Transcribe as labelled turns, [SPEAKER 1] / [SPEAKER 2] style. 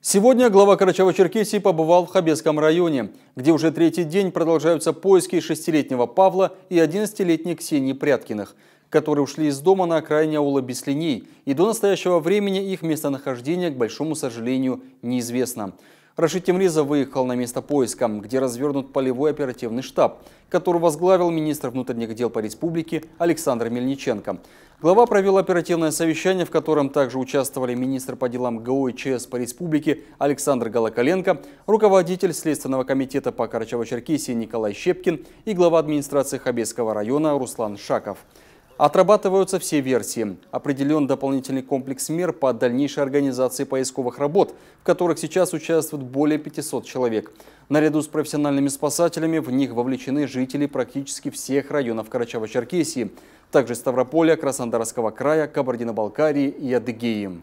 [SPEAKER 1] Сегодня глава Карачаева-Черкесии побывал в Хабесском районе, где уже третий день продолжаются поиски шестилетнего Павла и 11-летней Ксении Пряткиных, которые ушли из дома на окраине аула Беслиней, и до настоящего времени их местонахождение, к большому сожалению, неизвестно. Рашид Темриза выехал на место поиска, где развернут полевой оперативный штаб, который возглавил министр внутренних дел по республике Александр Мельниченко. Глава провел оперативное совещание, в котором также участвовали министр по делам ГО и ЧС по республике Александр Голоколенко, руководитель Следственного комитета по Карачаево-Черкесии Николай Щепкин и глава администрации Хабесского района Руслан Шаков. Отрабатываются все версии. Определен дополнительный комплекс мер по дальнейшей организации поисковых работ, в которых сейчас участвуют более 500 человек. Наряду с профессиональными спасателями в них вовлечены жители практически всех районов Карачаева-Черкесии, также Ставрополя, Краснодарского края, Кабардино-Балкарии и Адыгеи.